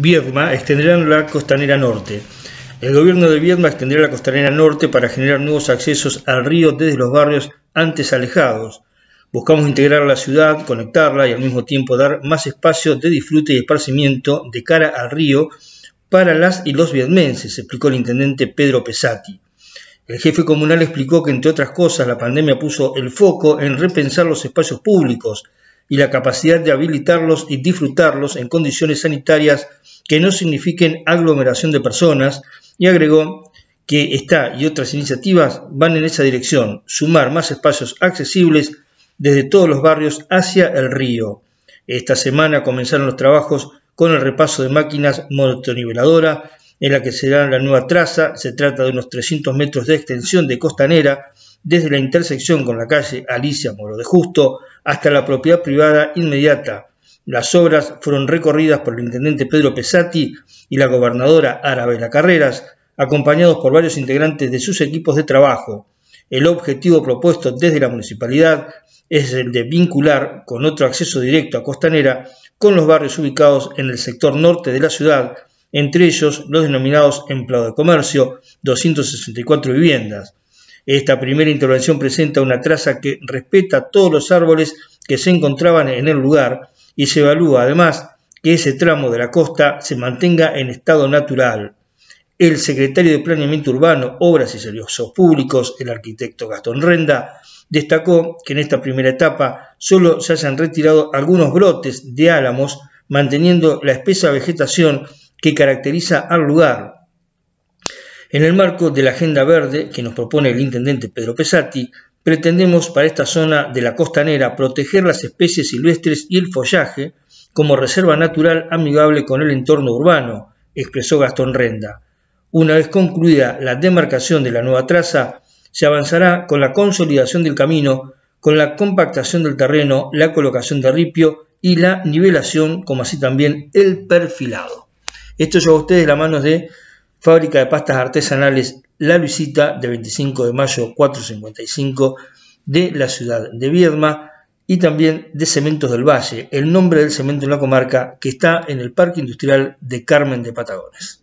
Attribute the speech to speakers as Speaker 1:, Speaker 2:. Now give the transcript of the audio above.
Speaker 1: Viedma extenderá la costanera norte. El gobierno de Viedma extenderá la costanera norte para generar nuevos accesos al río desde los barrios antes alejados. Buscamos integrar la ciudad, conectarla y al mismo tiempo dar más espacio de disfrute y esparcimiento de cara al río para las y los viedmenses, explicó el intendente Pedro Pesati. El jefe comunal explicó que, entre otras cosas, la pandemia puso el foco en repensar los espacios públicos, y la capacidad de habilitarlos y disfrutarlos en condiciones sanitarias que no signifiquen aglomeración de personas, y agregó que esta y otras iniciativas van en esa dirección, sumar más espacios accesibles desde todos los barrios hacia el río. Esta semana comenzaron los trabajos con el repaso de máquinas motoniveladora, en la que se da la nueva traza. Se trata de unos 300 metros de extensión de costanera desde la intersección con la calle Alicia Moro de Justo hasta la propiedad privada inmediata. Las obras fueron recorridas por el intendente Pedro Pesati y la gobernadora Arabela Carreras, acompañados por varios integrantes de sus equipos de trabajo. El objetivo propuesto desde la municipalidad es el de vincular con otro acceso directo a Costanera con los barrios ubicados en el sector norte de la ciudad, entre ellos los denominados empleados de comercio, 264 viviendas, esta primera intervención presenta una traza que respeta todos los árboles que se encontraban en el lugar y se evalúa además que ese tramo de la costa se mantenga en estado natural. El secretario de Planeamiento Urbano, Obras y Servicios Públicos, el arquitecto Gastón Renda, destacó que en esta primera etapa solo se hayan retirado algunos brotes de álamos, manteniendo la espesa vegetación que caracteriza al lugar. En el marco de la Agenda Verde que nos propone el intendente Pedro Pesati, pretendemos para esta zona de la costanera proteger las especies silvestres y el follaje como reserva natural amigable con el entorno urbano, expresó Gastón Renda. Una vez concluida la demarcación de la nueva traza, se avanzará con la consolidación del camino, con la compactación del terreno, la colocación de ripio y la nivelación, como así también el perfilado. Esto lleva a ustedes la manos de Fábrica de pastas artesanales La Luisita, de 25 de mayo 455, de la ciudad de Viedma, y también de Cementos del Valle, el nombre del cemento en la comarca que está en el Parque Industrial de Carmen de Patagones.